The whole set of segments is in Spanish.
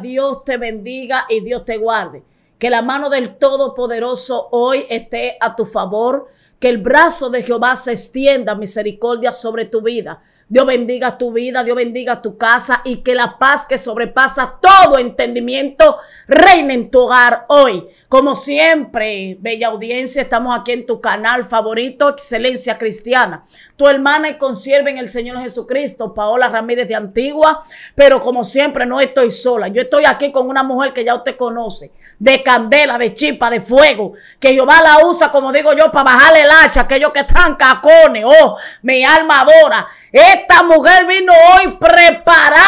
Dios te bendiga y Dios te guarde. Que la mano del Todopoderoso hoy esté a tu favor. Que el brazo de Jehová se extienda misericordia sobre tu vida. Dios bendiga tu vida, Dios bendiga tu casa y que la paz que sobrepasa todo entendimiento reine en tu hogar hoy. Como siempre, bella audiencia, estamos aquí en tu canal favorito, Excelencia Cristiana. Tu hermana y consierva en el Señor Jesucristo, Paola Ramírez de Antigua. Pero como siempre, no estoy sola. Yo estoy aquí con una mujer que ya usted conoce, de candela, de chipa, de fuego, que Jehová la usa, como digo yo, para bajarle el hacha, aquellos que están cacones. Oh, mi alma adora. Esta mujer vino hoy preparada,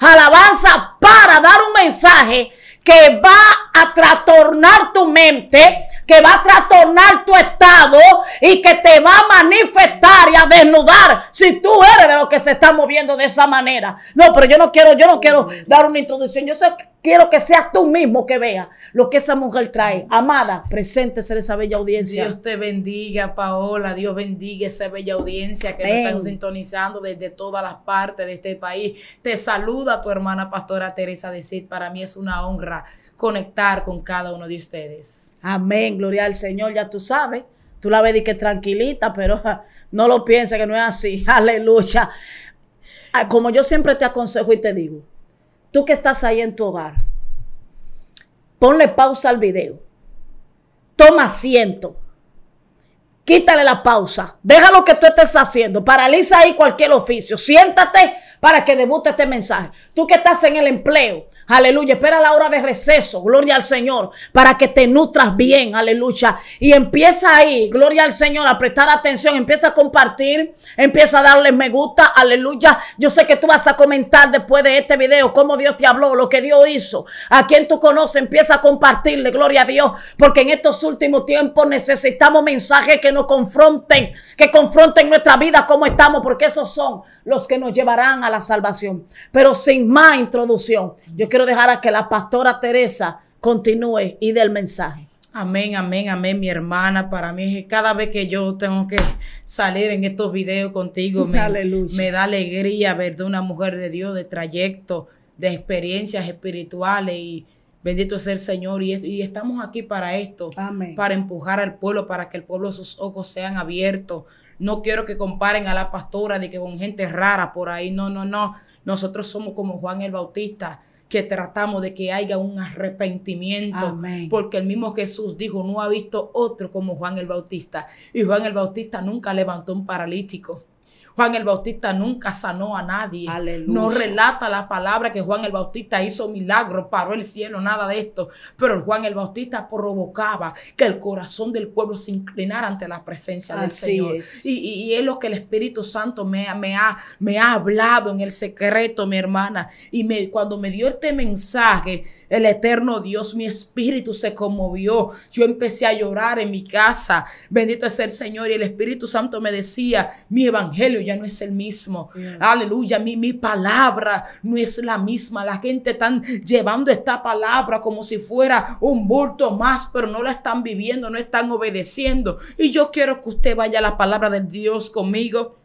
alabanza, para dar un mensaje que va a trastornar tu mente, que va a trastornar tu estado y que te va a manifestar y a desnudar si tú eres de los que se está moviendo de esa manera. No, pero yo no quiero, yo no quiero dar una introducción. Yo sé que Quiero que seas tú mismo que vea lo que esa mujer trae. Amada, preséntese ser esa bella audiencia. Dios te bendiga, Paola. Dios bendiga esa bella audiencia que nos están sintonizando desde todas las partes de este país. Te saluda tu hermana pastora Teresa de Cid. Para mí es una honra conectar con cada uno de ustedes. Amén. Gloria al Señor. Ya tú sabes. Tú la ves y que tranquilita, pero no lo pienses que no es así. Aleluya. Ah, como yo siempre te aconsejo y te digo, Tú que estás ahí en tu hogar, ponle pausa al video. Toma asiento. Quítale la pausa. Deja lo que tú estés haciendo. Paraliza ahí cualquier oficio. Siéntate para que debute este mensaje. Tú que estás en el empleo, Aleluya. Espera la hora de receso. Gloria al Señor. Para que te nutras bien. Aleluya. Y empieza ahí. Gloria al Señor. A prestar atención. Empieza a compartir. Empieza a darle me gusta. Aleluya. Yo sé que tú vas a comentar después de este video cómo Dios te habló. Lo que Dios hizo. A quien tú conoces. Empieza a compartirle. Gloria a Dios. Porque en estos últimos tiempos necesitamos mensajes que nos confronten. Que confronten nuestra vida. como estamos. Porque esos son los que nos llevarán a la salvación. Pero sin más introducción. Yo quiero quiero dejar a que la pastora Teresa continúe y dé el mensaje. Amén, amén, amén, mi hermana. Para mí es cada vez que yo tengo que salir en estos videos contigo, me, da alegría ver de una mujer de Dios, de trayecto, de experiencias espirituales y bendito es el Señor. Y, y estamos aquí para esto, para empujar al pueblo, para que el pueblo sus ojos sean abiertos. No quiero que comparen a la pastora de que con gente rara por ahí. No, no, no. Nosotros somos como Juan el Bautista que tratamos de que haya un arrepentimiento, porque el mismo Jesús dijo, no ha visto otro como Juan el Bautista, y Juan el Bautista nunca levantó un paralítico. Juan el Bautista nunca sanó a nadie. No relata la palabra que Juan el Bautista hizo milagro, paró el cielo, nada de esto. Pero Juan el Bautista provocaba que el corazón del pueblo se inclinara ante la presencia del Señor. Y, es lo que el Espíritu Santo me, ha, me ha hablado en el secreto, mi hermana. Y me, cuando me dio este mensaje, el eterno Dios, mi espíritu se conmovió. Yo empecé a llorar en mi casa. Bendito es el Señor. Y el Espíritu Santo me decía, mi evangelio no es el mismo. Aleluya, mi, mi palabra no es la misma. La gente está llevando esta palabra como si fuera un bulto más, pero no la están viviendo, no están obedeciendo. Y yo quiero que usted vaya a la palabra de Dios conmigo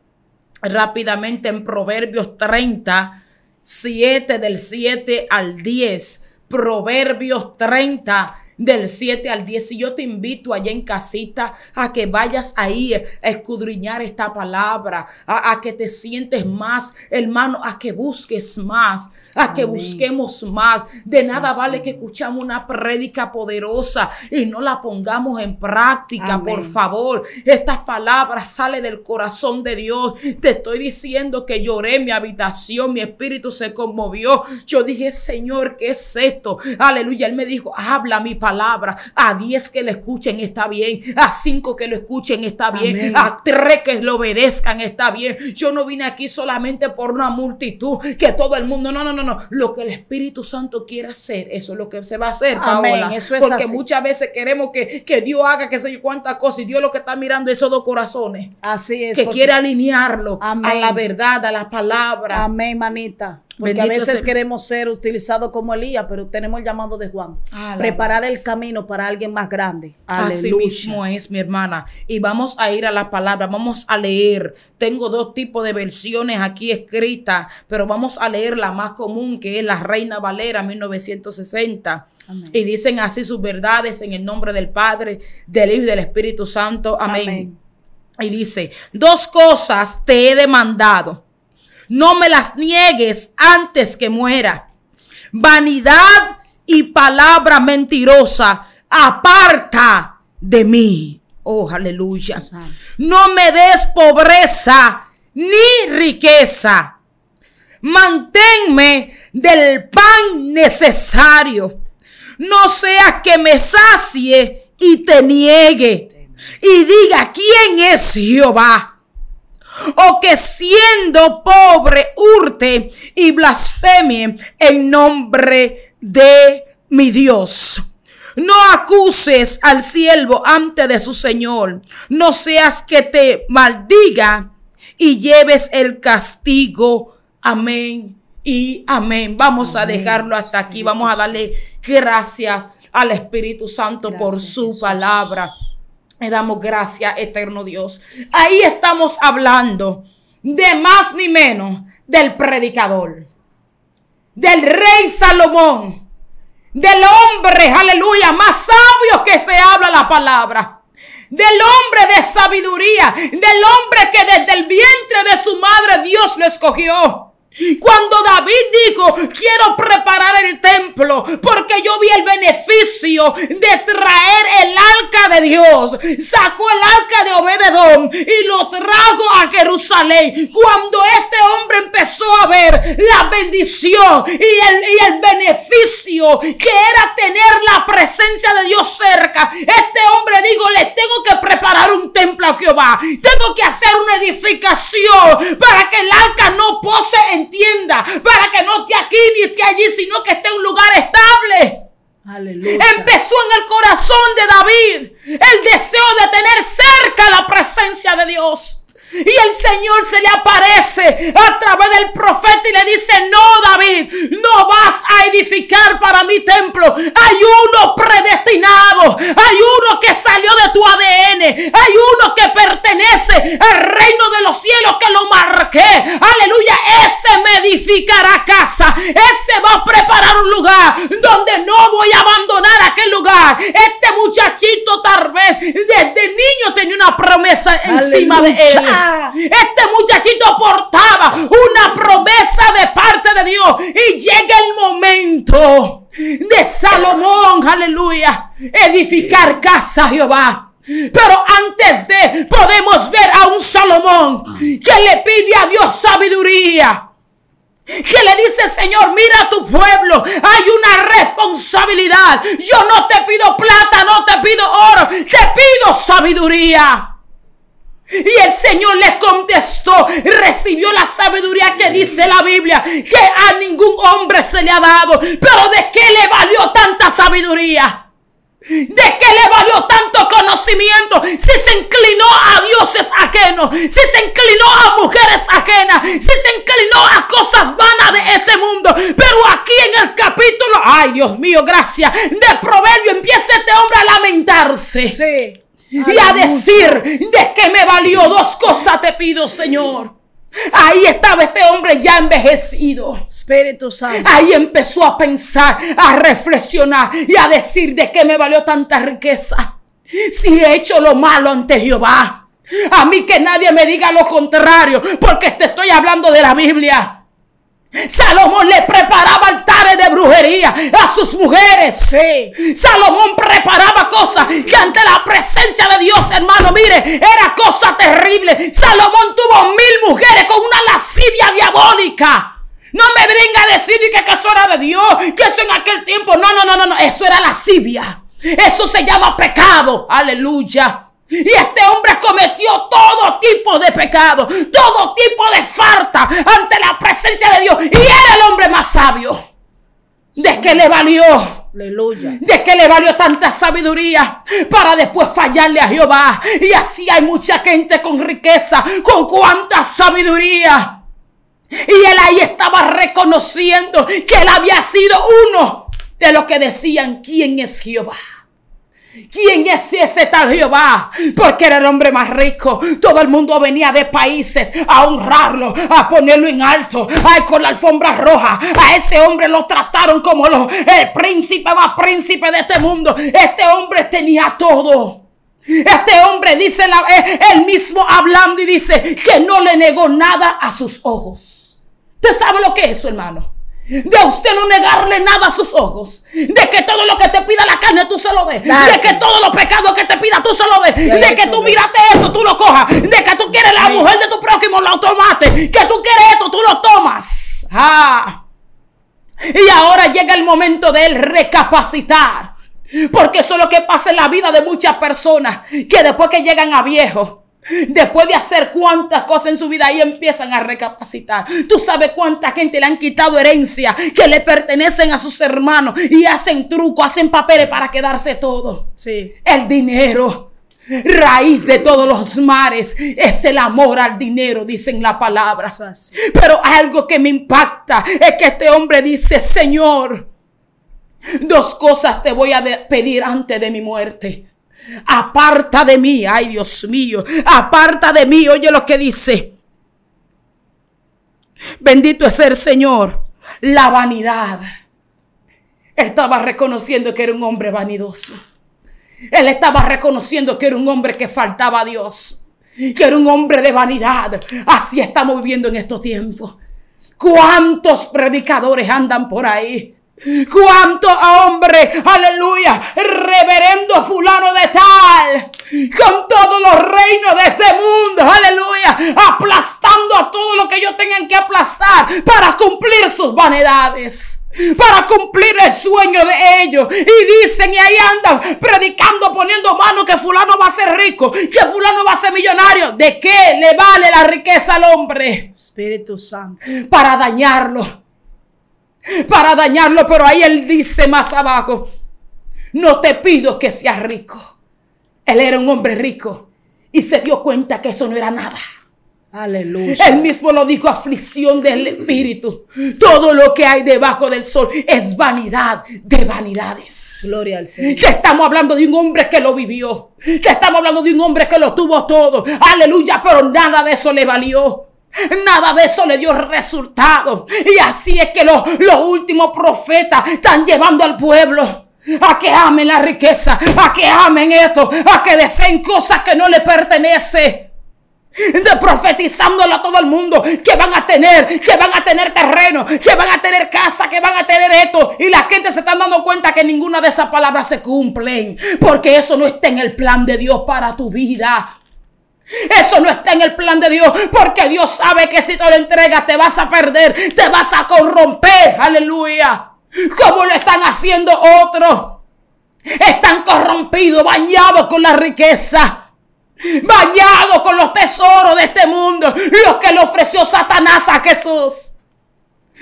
rápidamente en Proverbios 30, 7 del 7 al 10. Proverbios 30 del 7 al 10. Y yo te invito allá en casita a que vayas ahí a escudriñar esta palabra, a, que te sientes más, hermano, a que busques más, a que busquemos más. De nada vale que escuchamos una prédica poderosa y no la pongamos en práctica, por favor. Estas palabras salen del corazón de Dios. Te estoy diciendo que lloré en mi habitación, mi espíritu se conmovió. Yo dije, Señor, ¿qué es esto? Aleluya. Él me dijo, habla mi palabra a diez que le escuchen está bien. A cinco que lo escuchen está bien. A tres que lo obedezcan está bien. Yo no vine aquí solamente por una multitud, que todo el mundo. No, no, no, no. Lo que el Espíritu Santo quiere hacer, eso es lo que se va a hacer. Amén. eso es Porque muchas veces queremos que, Dios haga que sé yo cuántas cosas y Dios lo que está mirando esos dos corazones. Así es. Que quiere alinearlo a la verdad, a la palabra. Amén, manita. Porque a veces queremos ser utilizados como Elías, pero tenemos el llamado de Juan. Preparar el camino para alguien más grande. Así mismo es, mi hermana. Y vamos a ir a la palabra, vamos a leer. Tengo dos tipos de versiones aquí escritas, pero vamos a leer la más común, que es la Reina Valera 1960. Y dicen así sus verdades en el nombre del Padre, del Hijo y del Espíritu Santo. Amén. Y dice, dos cosas te he demandado no me las niegues antes que muera. Vanidad y palabra mentirosa, aparta de mí. Oh, aleluya. No me des pobreza ni riqueza. Manténme del pan necesario. No sea que me sacie y te niegue y diga quién es Jehová o que siendo pobre hurte y blasfemie en nombre de mi Dios. No acuses al siervo ante de su Señor, no seas que te maldiga y lleves el castigo. Amén y amén. Vamos a dejarlo hasta aquí, vamos a darle gracias al Espíritu Santo por su palabra. Le damos gracias, eterno Dios. Ahí estamos hablando de más ni menos del predicador, del rey Salomón, del hombre, aleluya, más sabio que se habla la palabra del hombre de sabiduría, del hombre que desde el vientre de su madre Dios lo escogió. Cuando David dijo, quiero preparar el templo porque yo vi el beneficio de traer el arca de Dios, sacó el arca de Obededón y lo trajo a Jerusalén. Cuando este hombre empezó a ver la bendición y el, el beneficio que era tener la presencia de Dios cerca, este hombre dijo, le tengo que preparar un templo a Jehová, tengo que hacer una edificación para que el arca no posee entienda, para que no esté aquí ni esté allí, sino que esté en un lugar estable. Empezó en el corazón de David el deseo de tener cerca la presencia de Dios. Y el Señor se le aparece a través del profeta y le dice, no David, no vas a edificar para mi templo. Hay uno predestinado, hay uno que salió de tu ADN, hay uno que pertenece al reino de los cielos que lo marqué. Aleluya, ese me edificará casa, ese va a preparar un lugar donde no voy a abandonar aquel lugar. Este muchachito tal vez desde niño tenía una promesa encima de él. Este muchachito portaba una promesa de parte de Dios y llega el momento de Salomón, aleluya, edificar casa Jehová. Pero antes de podemos ver a un Salomón que le pide a Dios sabiduría. Que le dice, Señor, mira a tu pueblo. Hay una responsabilidad. Yo no te pido plata, no te pido oro. Te pido sabiduría. Y el Señor le contestó, recibió la sabiduría que dice la Biblia, que a ningún hombre se le ha dado. Pero ¿de qué le valió tanta sabiduría? ¿De qué le valió tanto conocimiento? Si se inclinó a dioses ajenos, si se inclinó a mujeres ajenas, si se inclinó a cosas vanas de este mundo. Pero aquí en el capítulo, ay Dios mío, gracias, de Proverbio empieza este hombre a lamentarse. Sí y a decir de qué me valió. Dos cosas te pido, Señor. Ahí estaba este hombre ya envejecido. Espíritu Santo. Ahí empezó a pensar, a reflexionar y a decir de qué me valió tanta riqueza. Si he hecho lo malo ante Jehová. A mí que nadie me diga lo contrario, porque te estoy hablando de la Biblia. Salomón le preparaba altares de brujería a sus mujeres. Sí. Salomón preparaba cosas que ante la presencia de Dios, hermano, mire, era cosa terrible. Salomón tuvo mil mujeres con una lascivia diabólica. No me venga a decir que eso era de Dios, que eso en aquel tiempo. No, no, no, no, no. Eso era lascivia. Eso se llama pecado. Aleluya. Y este hombre cometió todo tipo de pecado, todo tipo de falta ante la presencia de Dios. Y era el hombre más sabio. ¿De qué le valió? Aleluya. ¿De qué le valió tanta sabiduría para después fallarle a Jehová? Y así hay mucha gente con riqueza, con cuánta sabiduría. Y él ahí estaba reconociendo que él había sido uno de los que decían quién es Jehová. ¿Quién es ese tal Jehová? Porque era el hombre más rico. Todo el mundo venía de países a honrarlo, a ponerlo en alto, con la alfombra roja. A ese hombre lo trataron como lo, el príncipe más príncipe de este mundo. Este hombre tenía todo. Este hombre dice, eh, él mismo hablando y dice que no le negó nada a sus ojos. ¿Usted sabe lo que es eso, hermano? De usted no negarle nada a sus ojos. De que todo lo que te pida la carne tú se lo ves. de que todos los pecados que te pida tú se lo ves. de que tú miraste eso, tú lo cojas. De que tú quieres la mujer de tu prójimo, lo tomaste. Que tú quieres esto, tú lo tomas. Ah. Y ahora llega el momento de él recapacitar. Porque eso es lo que pasa en la vida de muchas personas que después que llegan a viejo. Después de hacer cuántas cosas en su vida, Y empiezan a recapacitar. Tú sabes cuánta gente le han quitado herencia que le pertenecen a sus hermanos y hacen truco, hacen papeles para quedarse todo. Sí. El dinero. Raíz de todos los mares es el amor al dinero, dicen las palabras Pero algo que me impacta es que este hombre dice, Señor, dos cosas te voy a pedir antes de mi muerte. Aparta de mí, ay Dios mío, aparta de mí, oye lo que dice. Bendito es el Señor, la vanidad. Él estaba reconociendo que era un hombre vanidoso. Él estaba reconociendo que era un hombre que faltaba a Dios, que era un hombre de vanidad. Así estamos viviendo en estos tiempos. ¿Cuántos predicadores andan por ahí? Cuánto hombre, aleluya, reverendo fulano de tal, con todos los reinos de este mundo, aleluya, aplastando a todo lo que ellos tengan que aplastar para cumplir sus vanidades para cumplir el sueño de ellos. Y dicen, y ahí andan predicando, poniendo mano que fulano va a ser rico, que fulano va a ser millonario. ¿De qué le vale la riqueza al hombre? Espíritu Santo. Para dañarlo para dañarlo, pero ahí él dice más abajo, no te pido que seas rico. Él era un hombre rico y se dio cuenta que eso no era nada. Aleluya. Él mismo lo dijo, aflicción del espíritu. Todo lo que hay debajo del sol es vanidad de vanidades. Gloria al Señor. Que estamos hablando de un hombre que lo vivió. Que estamos hablando de un hombre que lo tuvo todo. Aleluya, pero nada de eso le valió. Nada de eso le dio resultado. Y así es que los, los últimos profetas están llevando al pueblo a que amen la riqueza, a que amen esto, a que deseen cosas que no le pertenecen de profetizándolo a todo el mundo que van a tener, que van a tener terreno, que van a tener casa, que van a tener esto. Y la gente se está dando cuenta que ninguna de esas palabras se cumplen, porque eso no está en el plan de Dios para tu vida. Eso no está en el plan de Dios, porque Dios sabe que si te lo entregas te vas a perder, te vas a corromper. Aleluya. Como lo están haciendo otros. Están corrompidos, bañados con la riqueza. Bañados con los tesoros de este mundo. Los que le ofreció Satanás a Jesús.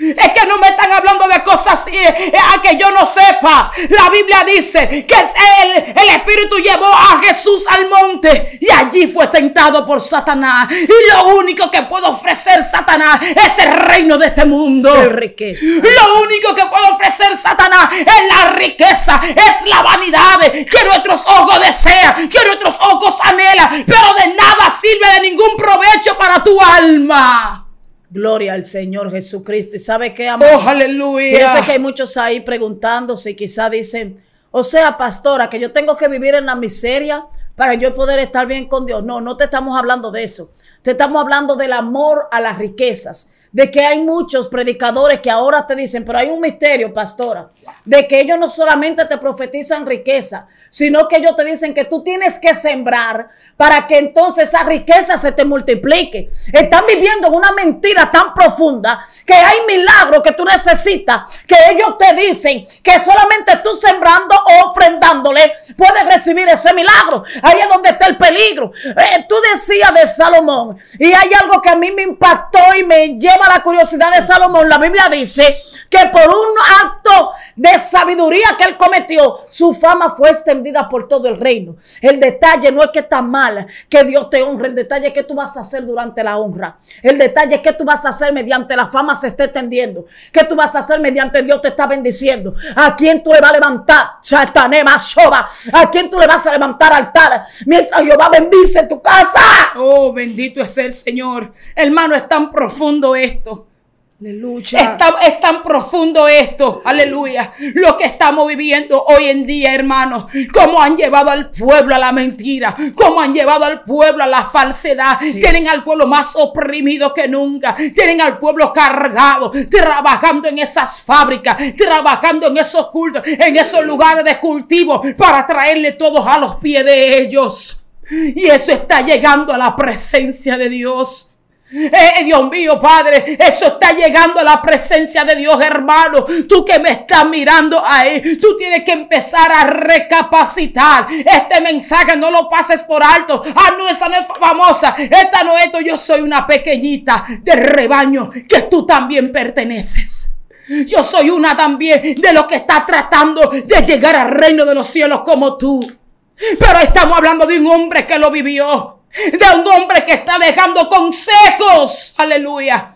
Es que no me están hablando de cosas así a que yo no sepa. La Biblia dice que el, el, Espíritu llevó a Jesús al monte y allí fue tentado por Satanás. Y lo único que puede ofrecer Satanás es el reino de este mundo. riqueza. Lo único que puede ofrecer Satanás es la riqueza, es la vanidad que nuestros ojos desean, que nuestros ojos anhelan, pero de nada sirve de ningún provecho para tu alma. Gloria al Señor Jesucristo. ¿Y sabe qué, amor? Oh, aleluya! Yo sé que hay muchos ahí preguntándose y quizá dicen, o sea, pastora, que yo tengo que vivir en la miseria para yo poder estar bien con Dios. No, no te estamos hablando de eso. Te estamos hablando del amor a las riquezas. De que hay muchos predicadores que ahora te dicen, pero hay un misterio, pastora, de que ellos no solamente te profetizan riqueza, sino que ellos te dicen que tú tienes que sembrar para que entonces esa riqueza se te multiplique. Están viviendo una mentira tan profunda que hay milagros que tú necesitas, que ellos te dicen que solamente tú sembrando o ofrendándole puedes recibir ese milagro. Ahí es donde está el peligro. Eh, tú decías de Salomón, y hay algo que a mí me impactó y me lleva la curiosidad de Salomón. La Biblia dice que por un acto de sabiduría que él cometió, su fama fue extendida por todo el reino. El detalle no es que está mal, que Dios te honre, el detalle es que tú vas a hacer durante la honra. El detalle es que tú vas a hacer mediante la fama se está extendiendo, que tú vas a hacer mediante Dios te está bendiciendo. ¿A quién tú le vas a levantar? Satanema, Shoba. ¿A quién tú le vas a levantar altar? Mientras Jehová bendice tu casa. Oh, bendito es el Señor. Hermano, es tan profundo esto. Aleluya. Es tan, profundo esto, aleluya. Lo que estamos viviendo hoy en día, hermanos. Cómo han llevado al pueblo a la mentira. Cómo han llevado al pueblo a la falsedad. Tienen al pueblo más oprimido que nunca. Tienen al pueblo cargado. Trabajando en esas fábricas. Trabajando en esos cultos. En esos lugares de cultivo. Para traerle todos a los pies de ellos. Y eso está llegando a la presencia de Dios. Eh, eh, Dios mío, Padre, eso está llegando a la presencia de Dios, hermano. Tú que me estás mirando ahí, tú tienes que empezar a recapacitar. Este mensaje no lo pases por alto. Ah, no, esa no es famosa. Esta no es esto. Yo soy una pequeñita de rebaño que tú también perteneces. Yo soy una también de los que está tratando de llegar al reino de los cielos como tú. Pero estamos hablando de un hombre que lo vivió de un hombre que está dejando consejos, aleluya.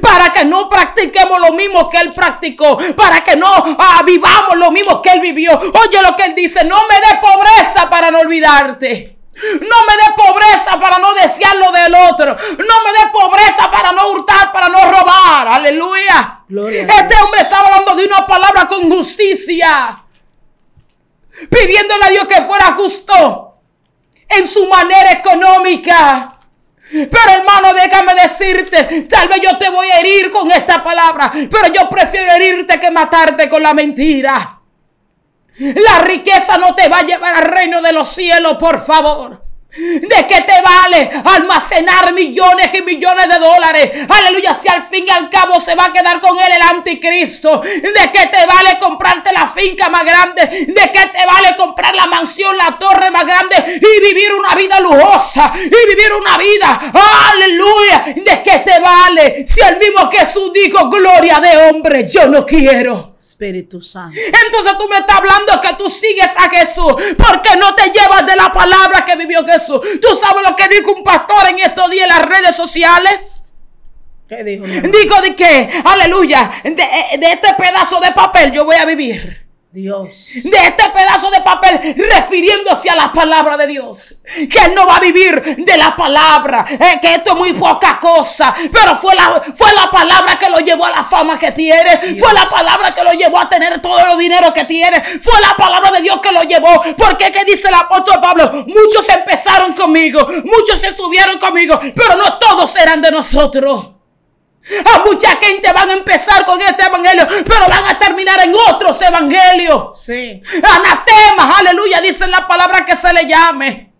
Para que no practiquemos lo mismo que él practicó. Para que no ah, vivamos lo mismo que él vivió. Oye lo que él dice. No me dé pobreza para no olvidarte. No me dé pobreza para no desear lo del otro. No me dé pobreza para no hurtar, para no robar. Aleluya. este hombre estaba hablando de una palabra con justicia. Pidiéndole a Dios que fuera justo en su manera económica. Pero hermano, déjame decirte, tal vez yo te voy a herir con esta palabra, pero yo prefiero herirte que matarte con la mentira. La riqueza no te va a llevar al reino de los cielos, por favor. ¿De qué te vale almacenar millones y millones de dólares? Aleluya, si al fin y al cabo se va a quedar con él el anticristo. ¿De qué te vale comprarte la finca más grande? ¿De qué te vale comprar la mansión, la torre más grande y vivir una vida lujosa? Y vivir una vida, aleluya, ¿de qué te vale? Si el mismo Jesús dijo, gloria de hombre, yo no quiero. Espíritu Santo. Entonces tú me estás hablando que tú sigues a Jesús porque no te llevas de la palabra que vivió Jesús. ¿Tú sabes lo que dijo un pastor en estos días en las redes sociales? ¿Qué dijo? Digo de qué, aleluya, eh, de este pedazo de papel yo voy a vivir. Dios. De este pedazo de papel refiriéndose a la palabra de Dios. Que él no va a vivir de la palabra. Eh, que esto es muy poca cosa. Pero fue la, fue la palabra que lo llevó a la fama que tiene. Fue la palabra que lo llevó a tener todo el dinero que tiene. Fue la palabra de Dios que lo llevó. Porque ¿qué dice el apóstol Pablo? Muchos empezaron conmigo. Muchos estuvieron conmigo. Pero no todos eran de nosotros. A mucha gente van a empezar con este evangelio, pero van a terminar en otros evangelios. Sí. Anatemas, aleluya, dicen la palabra que se le llame.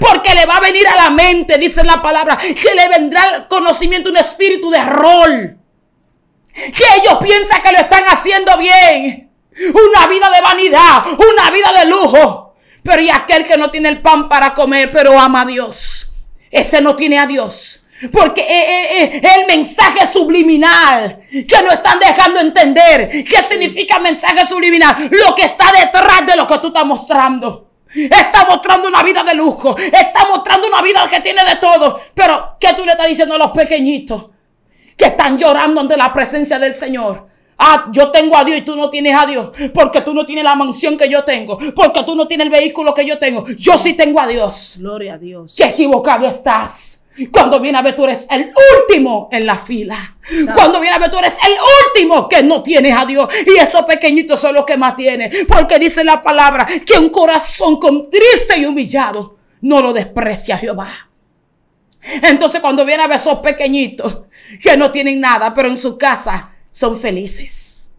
Porque le va a venir a la mente, dicen la palabra, que le vendrá el conocimiento, un espíritu de rol. Que ellos piensan que lo están haciendo bien. Una vida de vanidad, una vida de lujo. Pero y aquel que no tiene el pan para comer, pero ama a Dios. Ese no tiene a Dios. Porque eh, eh, eh, el mensaje subliminal que no están dejando entender. ¿Qué significa mensaje subliminal? Lo que está detrás de lo que tú estás mostrando. Está mostrando una vida de lujo. Está mostrando una vida que tiene de todo. Pero, ¿qué tú le estás diciendo a los pequeñitos? Que están llorando ante la presencia del Señor. Ah, yo tengo a Dios y tú no tienes a Dios. Porque tú no tienes la mansión que yo tengo. Porque tú no tienes el vehículo que yo tengo. Yo sí tengo a Dios. Gloria a Dios. Qué equivocado estás. Cuando viene a ver, tú eres el último en la fila. Cuando viene a ver, tú eres el último que no tienes a Dios. Y esos pequeñitos son los que más tienen. Porque dice la palabra que un corazón con triste y humillado no lo desprecia Jehová. Entonces, cuando viene a ver esos pequeñitos que no tienen nada, pero en su casa son felices.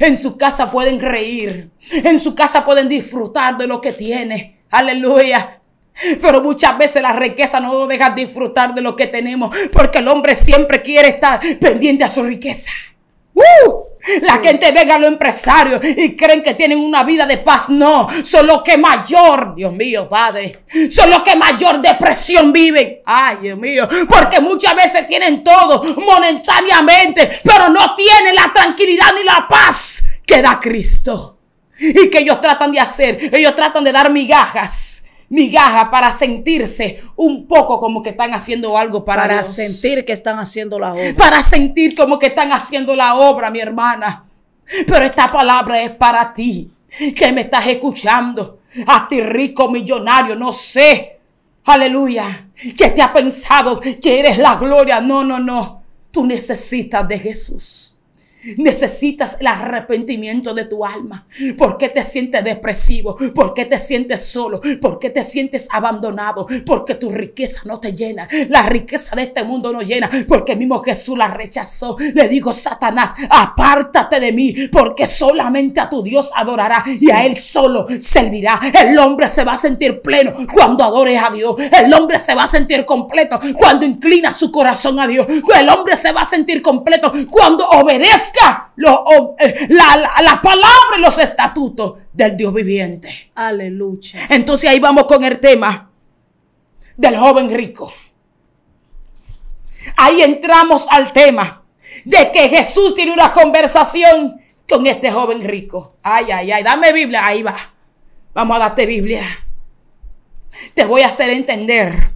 En su casa pueden reír. En su casa pueden disfrutar de lo que tienen. Aleluya. Pero muchas veces la riqueza no nos deja disfrutar de lo que tenemos, porque el hombre siempre quiere estar pendiente a su riqueza. ¡Uh! La gente ve a los empresarios y creen que tienen una vida de paz. No, son los que mayor, Dios mío, Padre, son los que mayor depresión viven. Ay, Dios mío, porque muchas veces tienen todo momentáneamente, pero no tienen la tranquilidad ni la paz que da Cristo. Y que ellos tratan de hacer, ellos tratan de dar migajas migaja para sentirse un poco como que están haciendo algo para, para sentir que están haciendo la obra. Para sentir como que están haciendo la obra, mi hermana. Pero esta palabra es para ti, que me estás escuchando. A ti rico millonario, no sé. Aleluya. Que te ha pensado que eres la gloria. No, no, no. Tú necesitas de Jesús. Necesitas el arrepentimiento de tu alma. ¿Por qué te sientes depresivo? ¿Por qué te sientes solo? ¿Por qué te sientes abandonado? Porque tu riqueza no te llena. La riqueza de este mundo no llena. Porque mismo Jesús la rechazó. Le digo Satanás, apártate de mí. Porque solamente a tu Dios adorará y a Él solo servirá. El hombre se va a sentir pleno cuando adores a Dios. El hombre se va a sentir completo cuando inclina su corazón a Dios. El hombre se va a sentir completo cuando obedece eh, las los, y los estatutos del Dios viviente. Aleluya. Entonces ahí vamos con el tema del joven rico. Ahí entramos al tema de que Jesús tiene una conversación con este joven rico. Ay, ay, ay, dame Biblia, ahí va. Vamos a darte Biblia. Te voy a hacer entender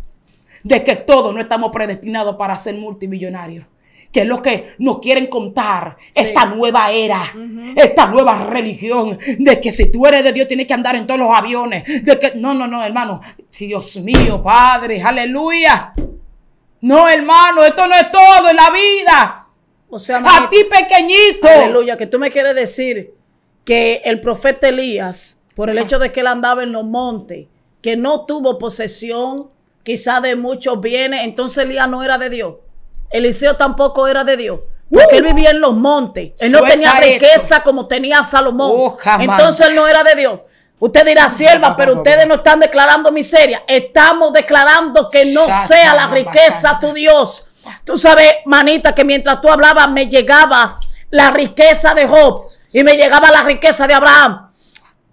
de que todos no estamos predestinados para ser multimillonarios que es lo que nos quieren contar esta nueva era, esta nueva religión, de que si tú eres de Dios tienes que andar en todos los aviones, de que no, no, no, hermano, Dios mío, Padre, aleluya. No, hermano, esto no es todo en la vida. O a ti pequeñito. Aleluya, que tú me quieres decir que el profeta Elías, por el ah. hecho de que él andaba en los montes, que no tuvo posesión quizá de muchos bienes, entonces Elías no era de Dios. Eliseo tampoco era de Dios. Porque él vivía en los montes. Él no tenía riqueza como tenía Salomón. Oh, Entonces él no era de Dios. Usted dirá, sierva, pero ustedes no están declarando miseria. Estamos declarando que no sea la riqueza tu Dios. Tú sabes, manita, que mientras tú hablabas me llegaba la riqueza de Job y me llegaba la riqueza de Abraham.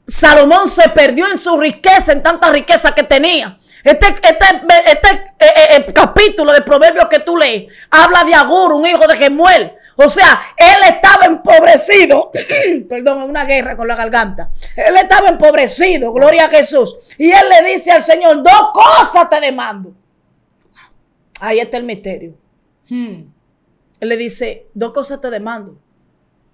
Salomón se perdió en su riqueza, en tanta riqueza que tenía. Este, este, este eh, eh, eh, capítulo de Proverbios que tú lees habla de Agur, un hijo de Gemuel. O sea, él estaba empobrecido, perdón, una guerra con la garganta. Él estaba empobrecido, gloria a Jesús. Y él le dice al Señor, dos cosas te demando. Ahí está el misterio. Hmm. Él le dice, dos cosas te demando.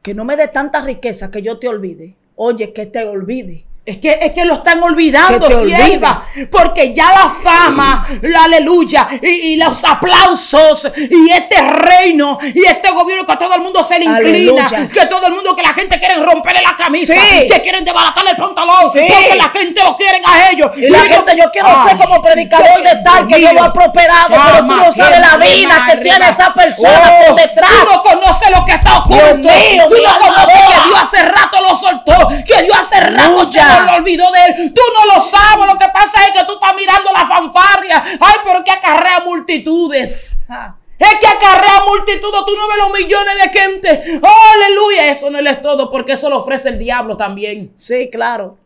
Que no me dé tanta riqueza que yo te olvide Oye, que te olvide. Es que, es que lo están olvidando, sierva, porque ya la fama, la aleluya, y, los aplausos, y este reino, y este gobierno que a todo el mundo se le inclina, que todo el mundo, que la gente quiere romperle la camisa, que quieren desbaratarle el pantalón, porque la gente lo quiere a ellos. Y, la gente, yo quiero ser como predicador de tal, que yo lo ha prosperado, pero tú no sabes la vida que tiene esa persona por oh, detrás. Tú no conoces lo que está oculto, tú no conoces que Dios hace rato lo soltó, cerrado, lo olvidó de él. Tú no lo sabes, lo que pasa es que tú estás mirando la fanfarria. Ay, pero acarrea multitudes. Ah. Es que acarrea multitudes, tú no ves los millones de gente. aleluya, eso no es todo, porque eso lo ofrece el diablo también. Sí, claro.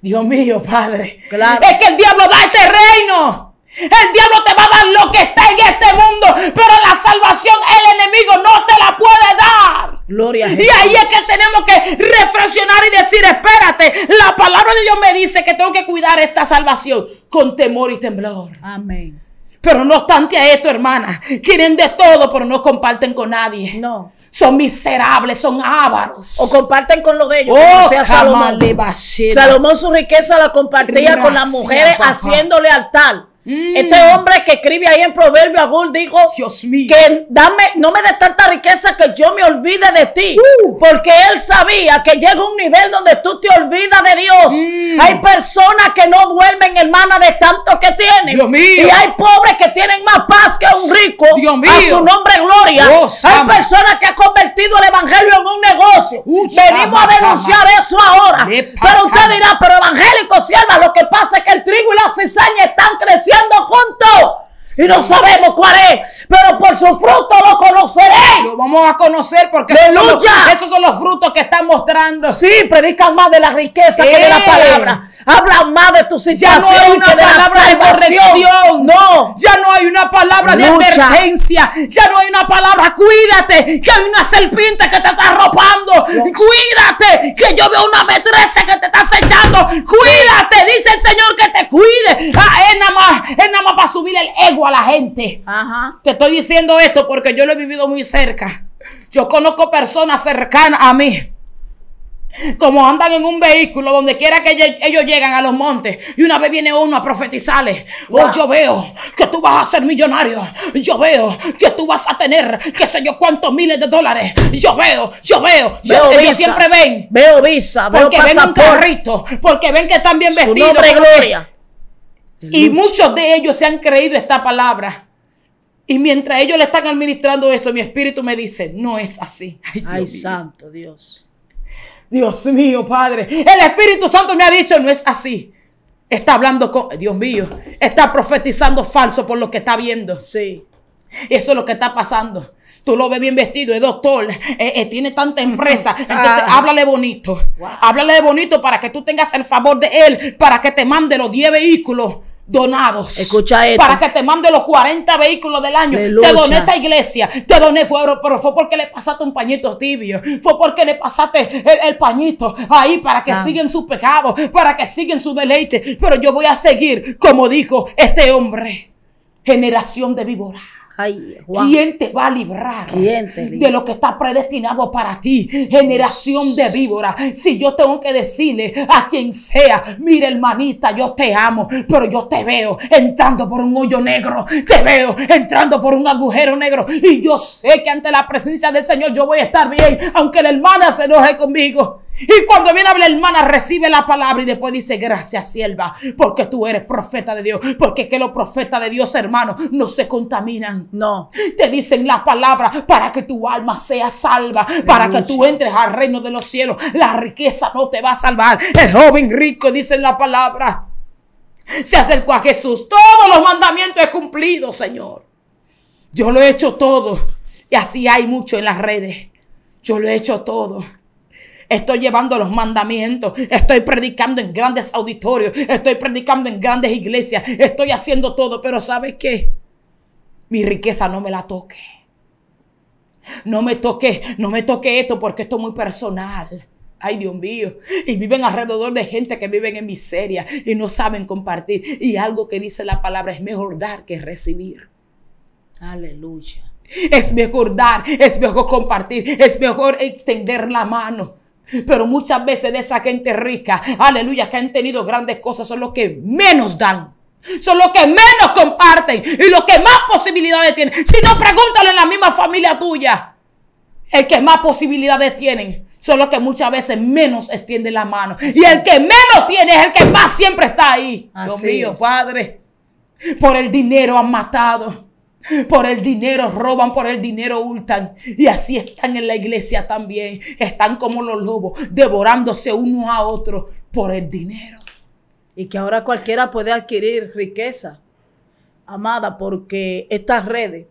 Dios mío, Padre. Claro. Es que el diablo da este reino. El diablo te va a dar lo que está en este mundo, pero la salvación el enemigo no te la puede dar. Gloria Y ahí es que tenemos que reflexionar y decir, espérate, la palabra de Dios me dice que tengo que cuidar esta salvación con temor y temblor. Amén. Pero no obstante a esto, hermana, quieren de todo, pero no comparten con nadie. No. Son miserables, son ávaros. O comparten con lo de ellos. Oh, sea Salomón. Salomón su riqueza la compartía con las mujeres haciéndole altar. Mm. Este hombre que escribe ahí en Proverbio Agul dijo: Dios mío. Que dame, no me des tanta riqueza que yo me olvide de ti. Uh. Porque él sabía que llega un nivel donde tú te olvidas de Dios. Mm. Hay personas que no duermen, hermana, de tanto que tienen. Y hay pobres que tienen más paz que un rico. Dios mío. A su nombre, gloria. hay personas que han convertido el evangelio en un negocio. Venimos a denunciar eso ahora. pero usted dirá: Pero evangélico, sierva, lo que pasa es que el trigo y la cizaña están creciendo luchando juntos y no sabemos cuál es, pero por su fruto lo conoceré Lo vamos a conocer porque esos son, los, frutos que están mostrando. Sí, predican más de la riqueza que de la eh. palabra. Habla más de tu situación ya no hay una de palabra de corrección. No, ya no hay una palabra de advertencia. Ya no hay una palabra. Cuídate, que hay una serpiente que te está arropando. Cuídate, que yo veo una metresa que te está acechando. Cuídate, dice el Señor que te cuide. Ah, es nada más, es nada más para subir el ego a la gente. Te estoy diciendo esto porque yo lo he vivido muy cerca. Yo conozco personas cercanas a mí. Como andan en un vehículo, donde quiera que ellos llegan a los montes, y una vez viene uno a profetizarles, oh, yo veo que tú vas a ser millonario, yo veo que tú vas a tener, qué sé yo, cuántos miles de dólares, yo veo, yo veo, veo yo, siempre ven, veo visa, porque ven un carrito, porque ven que están bien vestidos, su nombre gloria. Y muchos de ellos se han creído esta palabra. Y mientras ellos le están administrando eso, mi espíritu me dice, no es así. Ay, santo Dios. Dios mío, Padre. El Espíritu Santo me ha dicho, no es así. Está hablando con, Dios mío, está profetizando falso por lo que está viendo. Sí. Eso es lo que está pasando. Tú lo ves bien vestido, es doctor, eh, eh, tiene tanta empresa. Entonces, ah. háblale bonito. Háblale bonito para que tú tengas el favor de él, para que te mande los 10 vehículos donados. Escucha Para que te mande los 40 vehículos del año. Te doné esta iglesia. Te doné, fuero. pero fue porque le pasaste un pañito tibio. Fue porque le pasaste el, pañito ahí para que sigan sus pecados, para que sigan su deleite Pero yo voy a seguir, como dijo este hombre, generación de víboras. ¿Quién te va a librar de lo que está predestinado para ti? Generación de víboras. Si yo tengo que decirle a quien sea, mira hermanita, yo te amo, pero yo te veo entrando por un hoyo negro, te veo entrando por un agujero negro y yo sé que ante la presencia del Señor yo voy a estar bien, aunque la hermana se enoje conmigo. Y cuando viene a hablar, hermana, recibe la palabra y después dice, gracias, sierva, porque tú eres profeta de Dios. Porque que los profetas de Dios, hermano, no se contaminan. No. Te dicen la palabra para que tu alma sea salva, para que tú entres al reino de los cielos. La riqueza no te va a salvar. El joven rico, dice la palabra, se acercó a Jesús. Todos los mandamientos he cumplido, Señor. Yo lo he hecho todo. Y así hay mucho en las redes. Yo lo he hecho todo. Estoy llevando los mandamientos. Estoy predicando en grandes auditorios. Estoy predicando en grandes iglesias. Estoy haciendo todo. Pero ¿sabes qué? Mi riqueza no me la toque. No me toque, no me toque esto porque esto es muy personal. Ay, Dios mío. Y viven alrededor de gente que viven en miseria y no saben compartir. Y algo que dice la palabra es mejor dar que recibir. Aleluya. Es mejor dar, es mejor compartir, es mejor extender la mano. Pero muchas veces de esa gente rica, aleluya, que han tenido grandes cosas, son los que menos dan. Son los que menos comparten y los que más posibilidades tienen. Si no, pregúntale en la misma familia tuya. El que más posibilidades tienen son los que muchas veces menos extienden la mano. y el que menos tiene es el que más siempre está ahí. Dios mío, Padre. Por el dinero han matado. Por el dinero roban, por el dinero hurtan. Y así están en la iglesia también. Están como los lobos, devorándose unos a otros por el dinero. Y que ahora cualquiera puede adquirir riqueza, amada, porque estas redes,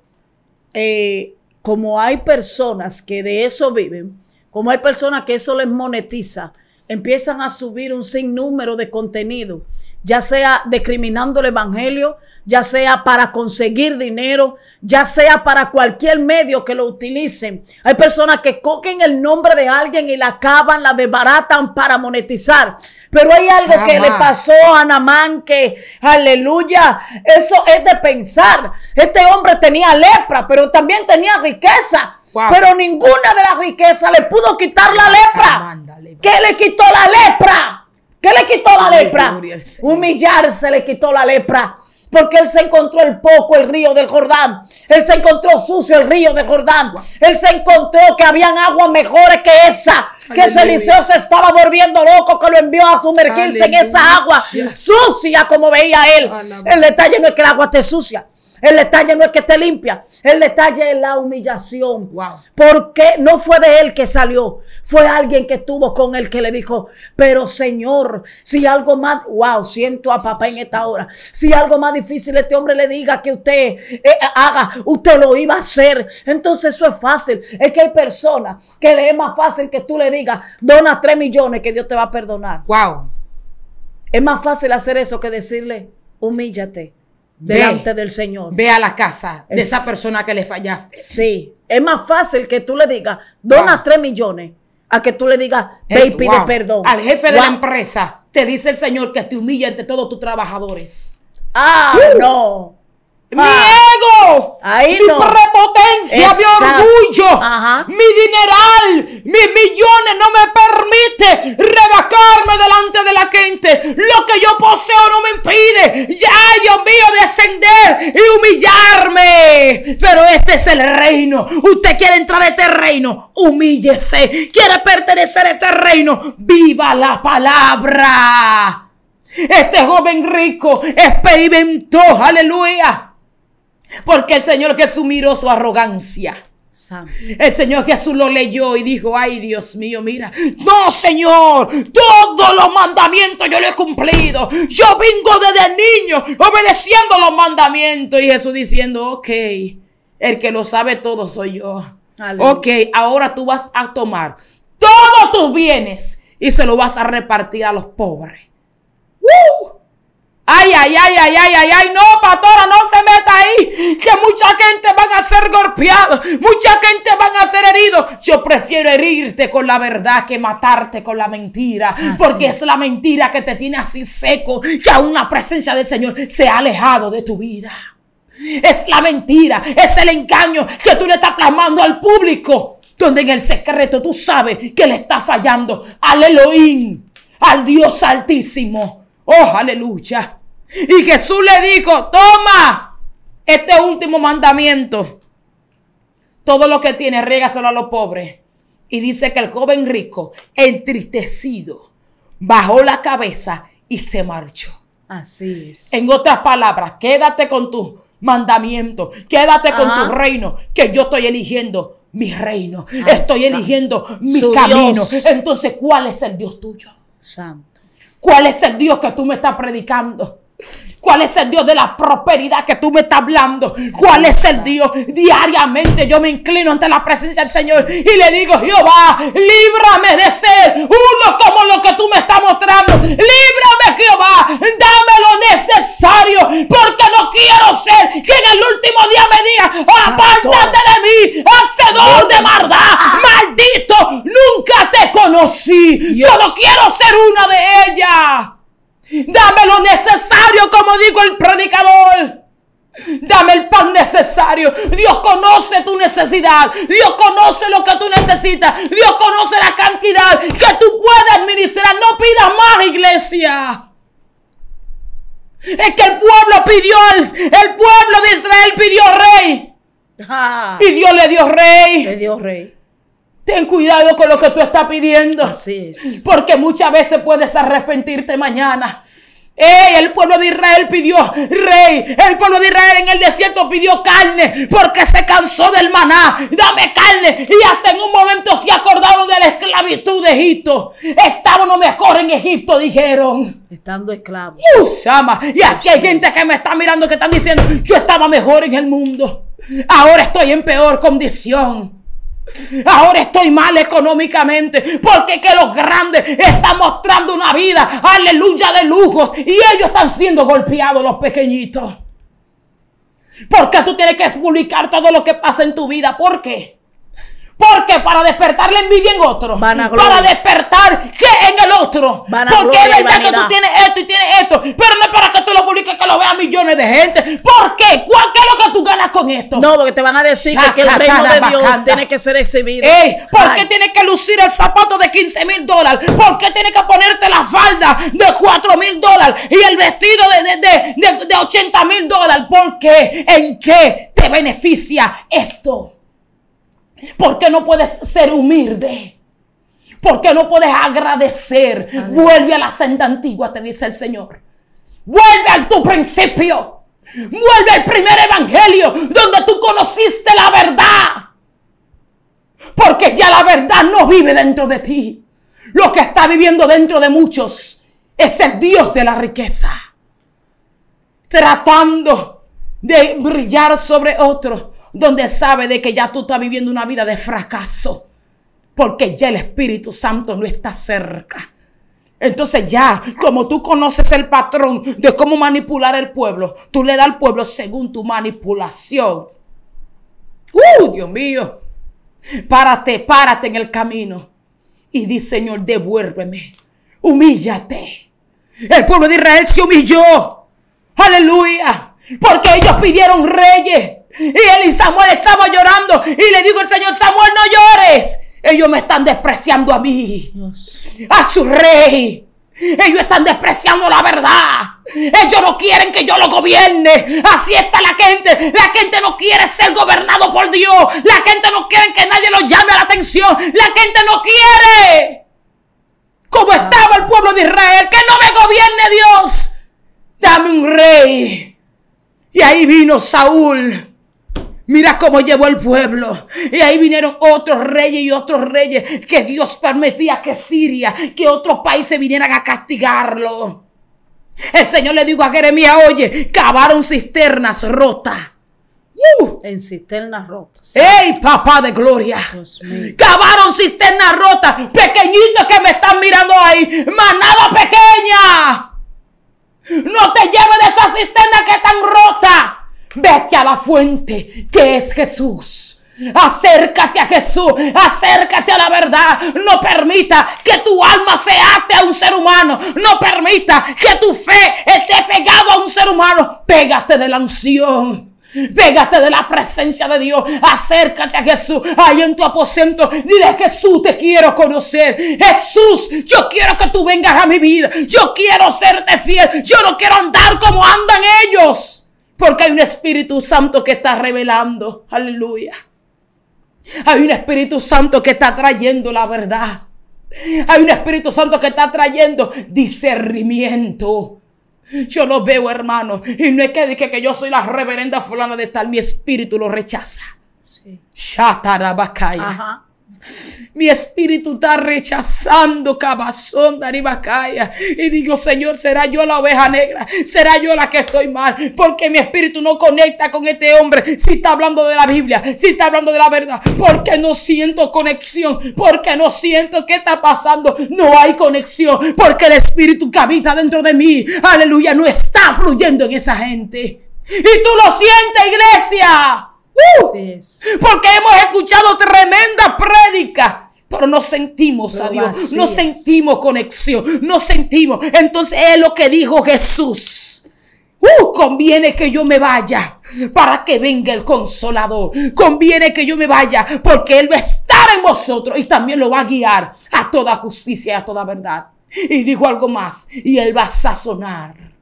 eh, como hay personas que de eso viven, como hay personas que eso les monetiza, empiezan a subir un sinnúmero de contenido, ya sea discriminando el Evangelio, ya sea para conseguir dinero, ya sea para cualquier medio que lo utilicen. Hay personas que coquen el nombre de alguien y la acaban, la desbaratan para monetizar. Pero hay algo que le pasó a Namán que, aleluya, eso es de pensar. Este hombre tenía lepra, pero también tenía riqueza. Pero ninguna de las riquezas le pudo quitar la lepra. ¿Qué le quitó la lepra? ¿Qué le quitó la lepra? Humillarse le quitó la lepra. Porque él se encontró el poco, el río del Jordán. Él se encontró sucio el río del Jordán. Él se encontró que habían aguas mejores que esa. Que ese se estaba volviendo loco, que lo envió a sumergirse en esa agua sucia como veía él. El detalle no es que el agua esté sucia. El detalle no es que esté limpia, el detalle es la humillación. Porque no fue de él que salió, fue alguien que estuvo con él que le dijo, pero Señor, si algo más, wow, siento a papá en esta hora, si algo más difícil este hombre le diga que usted eh, haga, usted lo iba a hacer. Entonces eso es fácil. Es que hay personas que le es más fácil que tú le digas, dona tres millones que Dios te va a perdonar. Wow. Es más fácil hacer eso que decirle, humíllate delante del Señor. Ve a la casa de esa persona que le fallaste. Sí, es más fácil que tú le digas, dona 3 millones, a que tú le digas, ve y eh, pide perdón. Al jefe de la empresa te dice el Señor que te humilla entre todos tus trabajadores. Ah, uh. no. Mi ah. ego. Ahí no mi orgullo, mi dineral, mis millones no me permite rebacarme delante de la gente. Lo que yo poseo no me impide, ya Dios mío, descender y humillarme. Pero este es el reino. Usted quiere entrar a este reino, humíllese. Quiere pertenecer a este reino, viva la palabra. Este joven rico experimentó, aleluya porque el Señor Jesús miró su arrogancia. El Señor Jesús lo leyó y dijo, ay Dios mío, mira, no Señor, todos los mandamientos yo los he cumplido. Yo vengo desde niño obedeciendo los mandamientos. Y Jesús diciendo, ok, el que lo sabe todo soy yo. Ok, ahora tú vas a tomar todos tus bienes y se lo vas a repartir a los pobres. ¡Uh! Ay, ay, ay, ay, ay, ay, ay, no, pastora, no se meta ahí. Que mucha gente van a ser golpeada, mucha gente van a ser herido. Yo prefiero herirte con la verdad que matarte con la mentira, porque es la mentira que te tiene así seco, que aún la presencia del Señor se ha alejado de tu vida. Es la mentira, es el engaño que tú le estás plasmando al público, donde en el secreto tú sabes que le está fallando al Elohim, al Dios Altísimo. Oh, aleluya. Y Jesús le dijo, toma este último mandamiento. Todo lo que tiene, régaselo a los pobres. Y dice que el joven rico, entristecido, bajó la cabeza y se marchó. Así es. En otras palabras, quédate con tu mandamiento, quédate con tu reino, que yo estoy eligiendo mi reino, estoy eligiendo mi camino. Entonces, ¿cuál es el Dios tuyo? Santo. ¿Cuál es el Dios que tú me estás predicando? ¿Cuál es el Dios de la prosperidad que tú me estás hablando? ¿Cuál es el Dios? Diariamente yo me inclino ante la presencia del Señor y le digo, Jehová, líbrame de ser uno como lo que tú me estás mostrando. Líbrame, Jehová, dame lo necesario porque no quiero ser que en el último día me diga, apártate de mí, hacedor de maldad, maldito, nunca te conocí. Yo no quiero ser una de ellas. Dame lo necesario, como dijo el predicador. Dame el pan necesario. Dios conoce tu necesidad. Dios conoce lo que tú necesitas. Dios conoce la cantidad que tú puedes administrar. No pidas más, iglesia. Es que el pueblo pidió, el, pueblo de Israel pidió rey. Ah. y Dios le dio rey. Le dio rey. Ten cuidado con lo que tú estás pidiendo. Porque muchas veces puedes arrepentirte mañana. el pueblo de Israel pidió rey. El pueblo de Israel en el desierto pidió carne porque se cansó del maná. Dame carne. Y hasta en un momento se acordaron de la esclavitud de Egipto. Estábamos mejor en Egipto, dijeron. Estando esclavos. Uh, y así hay gente que me está mirando que está diciendo, yo estaba mejor en el mundo. Ahora estoy en peor condición. Ahora estoy mal económicamente porque que los grandes están mostrando una vida, aleluya, de lujos y ellos están siendo golpeados los pequeñitos. Porque tú tienes que publicar todo lo que pasa en tu vida. ¿Por qué? Porque para despertar la envidia en otro, para despertar que en el otro, porque es verdad que tú tienes esto y tienes esto, pero no es para que tú lo publiques que lo vean millones de gente. ¿Por qué? ¿Cuál, es lo que tú ganas con esto? No, porque te van a decir que el reino de Dios tiene que ser exhibido. ¿Por qué tienes que lucir el zapato de 15 mil dólares? ¿Por qué tienes que ponerte la falda de 4 mil dólares y el vestido de, de, de 80 mil dólares? ¿Por qué? ¿En qué te beneficia esto? ¿Por qué no puedes ser humilde? ¿Por qué no puedes agradecer? Vuelve a la senda antigua, te dice el Señor. Vuelve a tu principio. Vuelve al primer evangelio donde tú conociste la verdad. Porque ya la verdad no vive dentro de ti. Lo que está viviendo dentro de muchos es el Dios de la riqueza. Tratando de brillar sobre otro donde sabe de que ya tú estás viviendo una vida de fracaso, porque ya el Espíritu Santo no está cerca. Entonces ya, como tú conoces el patrón de cómo manipular el pueblo, tú le das al pueblo según tu manipulación. ¡Uh, Dios mío! Párate, párate en el camino. Y di, Señor, devuélveme. Humíllate. El pueblo de Israel se humilló. Aleluya. Porque ellos pidieron reyes. Y él y Samuel estaba llorando. Y le digo al Señor, Samuel, no llores. Ellos me están despreciando a mí, a su rey. Ellos están despreciando la verdad. Ellos no quieren que yo lo gobierne. Así está la gente. La gente no quiere ser gobernado por Dios. La gente no quiere que nadie lo llame a la atención. La gente no quiere. Como estaba el pueblo de Israel. Que no me gobierne Dios. Dame un rey. Y ahí vino Saúl Mira cómo llevó el pueblo. Y ahí vinieron otros reyes y otros reyes que Dios permitía que Siria, que otros países vinieran a castigarlo. El Señor le dijo a Jeremías, oye, cavaron cisternas rotas. Uh. en cisternas rotas. ¡Ey, papá de gloria! Cavaron cisternas rotas. Pequeñitos que me están mirando ahí. Manada pequeña. No te lleves de esas cisternas que están rotas. Vete a la fuente que es Jesús. Acércate a Jesús, acércate a la verdad. No permita que tu alma se ate a un ser humano. No permita que tu fe esté pegado a un ser humano. Pégate de la unción. Pégate de la presencia de Dios. Acércate a Jesús. Ahí en tu aposento. Dile, Jesús, te quiero conocer. Jesús, yo quiero que tú vengas a mi vida. Yo quiero serte fiel. Yo no quiero andar como andan ellos. Porque hay un Espíritu Santo que está revelando. Aleluya. Hay un Espíritu Santo que está trayendo la verdad. Hay un Espíritu Santo que está trayendo discernimiento. Yo lo veo, hermano. Y no es que dije que yo soy la reverenda fulana de tal. Mi espíritu lo rechaza. Sí. Ajá. Mi espíritu está rechazando cabazón de Y digo, Señor, será yo la oveja negra. Será yo la que estoy mal. Porque mi espíritu no conecta con este hombre. Si está hablando de la Biblia, si está hablando de la verdad. Porque no siento conexión. Porque no siento qué está pasando. No hay conexión. Porque el espíritu que habita dentro de mí. Aleluya, no está fluyendo en esa gente. Y tú lo sientes, iglesia. ¡Uh! Porque hemos escuchado tremenda prédica pero no sentimos a Dios, no sentimos conexión, no sentimos. Entonces es lo que dijo Jesús. ¡Uh! conviene que yo me vaya para que venga el consolador. Conviene que yo me vaya porque Él va a estar en vosotros y también lo va a guiar a toda justicia y a toda verdad. Y dijo algo más, y Él va a sazonar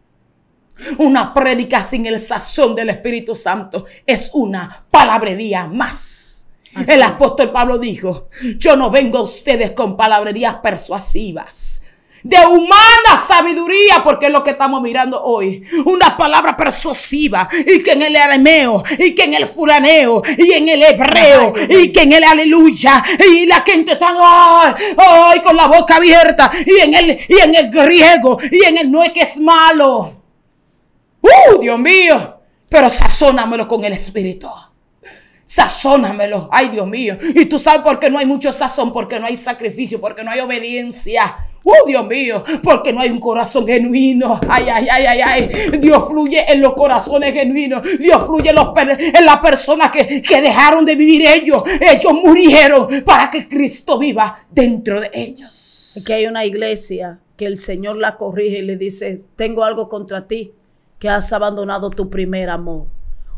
una prédica sin el sazón del Espíritu Santo es una palabrería más. El apóstol Pablo dijo, yo no vengo a ustedes con palabrerías persuasivas, de humana sabiduría, porque es lo que estamos mirando hoy. Una palabra persuasiva, y que en el arameo, y que en el fulaneo, y en el hebreo, y que en el aleluya, y la gente está hoy con la boca abierta, y en el, y en el griego, y en el no es que es malo. ¡Oh, Dios mío! Pero sazónamelo con el Espíritu. Sazónamelo, ay Dios mío. Y tú sabes por qué no hay mucho sazón, porque no hay sacrificio, porque no hay obediencia. oh, Dios mío! Porque no hay un corazón genuino. ¡Ay, ay, ay, ay, ay! Dios fluye en los corazones genuinos. Dios fluye en, los, en las personas que, que dejaron de vivir ellos. Ellos murieron para que Cristo viva dentro de ellos. Aquí hay una iglesia que el Señor la corrige y le dice, tengo algo contra ti que has abandonado tu primer amor.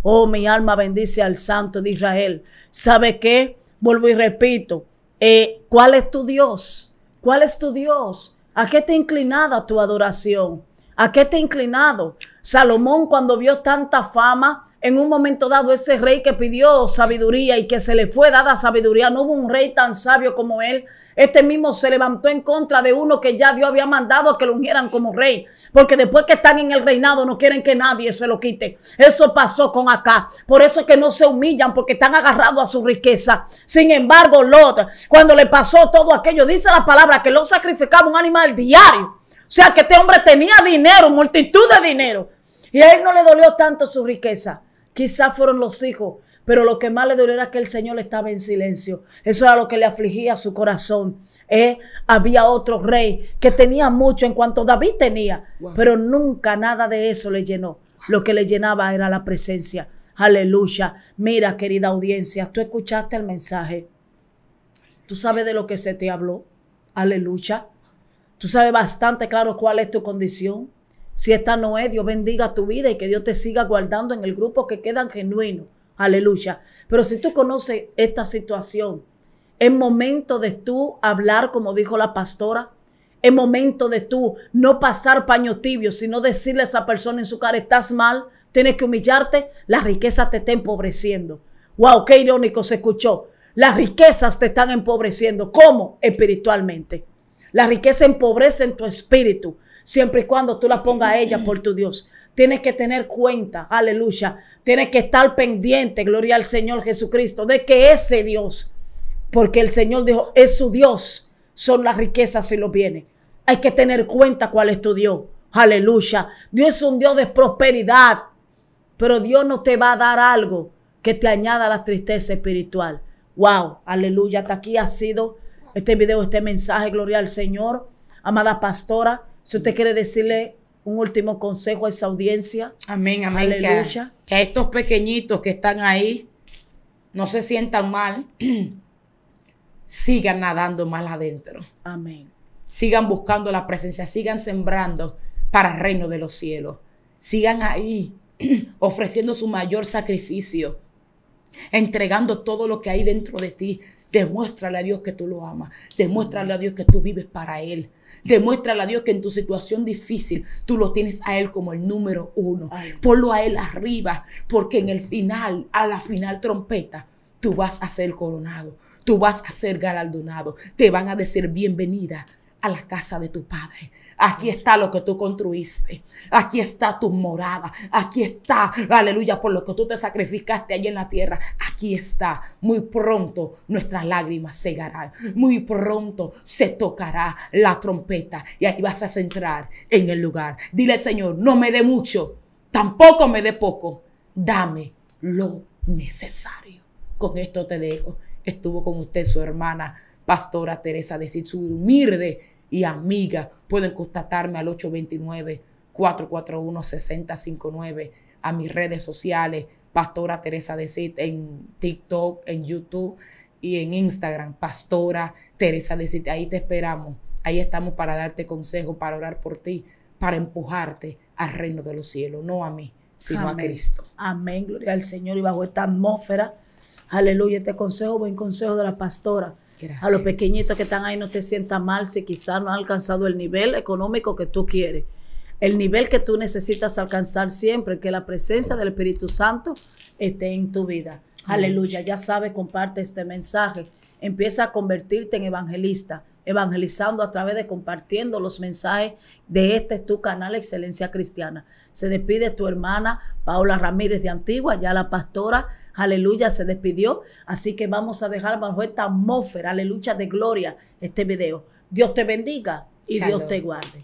Oh, mi alma bendice al Santo de Israel. ¿Sabe qué? Vuelvo y repito. Eh, ¿Cuál es tu Dios? ¿Cuál es tu Dios? ¿A qué te inclinada tu adoración? ¿A qué te inclinado? Salomón cuando vio tanta fama, en un momento dado ese rey que pidió sabiduría y que se le fue dada sabiduría, no hubo un rey tan sabio como él este mismo se levantó en contra de uno que ya Dios había mandado a que lo unieran como rey. Porque después que están en el reinado no quieren que nadie se lo quite. Eso pasó con acá. Por eso es que no se humillan porque están agarrados a su riqueza. Sin embargo, Lot, cuando le pasó todo aquello, dice la palabra que lo sacrificaba un animal diario. O sea que este hombre tenía dinero, multitud de dinero. Y a él no le dolió tanto su riqueza. Quizás fueron los hijos pero lo que más le dolió era que el Señor estaba en silencio. Eso era lo que le afligía su corazón. ¿eh? Había otro rey que tenía mucho en cuanto David tenía, pero nunca nada de eso le llenó. Lo que le llenaba era la presencia. Aleluya. Mira, querida audiencia, tú escuchaste el mensaje. Tú sabes de lo que se te habló. Aleluya. Tú sabes bastante claro cuál es tu condición. Si esta no es, Dios bendiga tu vida y que Dios te siga guardando en el grupo que quedan genuinos. Aleluya. Pero si tú conoces esta situación, es momento de tú hablar, como dijo la pastora. Es momento de tú no pasar paño tibio, sino decirle a esa persona en su cara, estás mal, tienes que humillarte, la riqueza te está empobreciendo. Wow, qué irónico se escuchó. Las riquezas te están empobreciendo. ¿Cómo? Espiritualmente. La riqueza empobrece en tu espíritu, siempre y cuando tú la pongas a ella por tu Dios. Tienes que tener cuenta, aleluya. Tienes que estar pendiente, gloria al Señor Jesucristo, de que ese Dios, porque el Señor dijo, es su Dios, son las riquezas y los bienes. Hay que tener cuenta cuál es tu Dios. Aleluya. Dios es un Dios de prosperidad, pero Dios no te va a dar algo que te añada la tristeza espiritual. Wow, aleluya. Hasta aquí ha sido este video, este mensaje, gloria al Señor. Amada pastora, si usted quiere decirle un último consejo a esa audiencia. Amén, amén. Aleluya. Que, estos pequeñitos que están ahí no se sientan mal, sigan nadando más adentro. Amén. Sigan buscando la presencia, sigan sembrando para el reino de los cielos. Sigan ahí ofreciendo su mayor sacrificio, entregando todo lo que hay dentro de ti, Demuéstrale a Dios que tú lo amas. Demuéstrale a Dios que tú vives para Él. Demuéstrale a Dios que en tu situación difícil tú lo tienes a Él como el número uno. Ponlo a Él arriba, porque en el final, a la final trompeta, tú vas a ser coronado. Tú vas a ser galardonado. Te van a decir bienvenida a la casa de tu Padre. Aquí está lo que tú construiste. Aquí está tu morada. Aquí está, aleluya, por lo que tú te sacrificaste allí en la tierra. Aquí está. Muy pronto nuestras lágrimas cegarán. Muy pronto se tocará la trompeta y ahí vas a centrar en el lugar. Dile, Señor, no me dé mucho, tampoco me dé poco. Dame lo necesario. Con esto te dejo. Estuvo con usted su hermana, pastora Teresa de Sitsuru y amiga, pueden contactarme al 829-441-6059, a mis redes sociales, Pastora Teresa de Cid, en TikTok, en YouTube y en Instagram, Pastora Teresa de Cid. Ahí te esperamos, ahí estamos para darte consejo, para orar por ti, para empujarte al reino de los cielos, no a mí, sino a Cristo. Amén, gloria al Señor y bajo esta atmósfera. Aleluya, este consejo, buen consejo de la pastora a los pequeñitos que están ahí no te sientas mal si quizás no has alcanzado el nivel económico que tú quieres. El nivel que tú necesitas alcanzar siempre, que la presencia del Espíritu Santo esté en tu vida. Aleluya, ya sabes, comparte este mensaje. Empieza a convertirte en evangelista, evangelizando a través de compartiendo los mensajes de este tu canal Excelencia Cristiana. Se despide tu hermana Paola Ramírez de Antigua, ya la pastora aleluya, se despidió. Así que vamos a dejar bajo esta atmósfera, aleluya, de gloria este video. Dios te bendiga y Dios te guarde.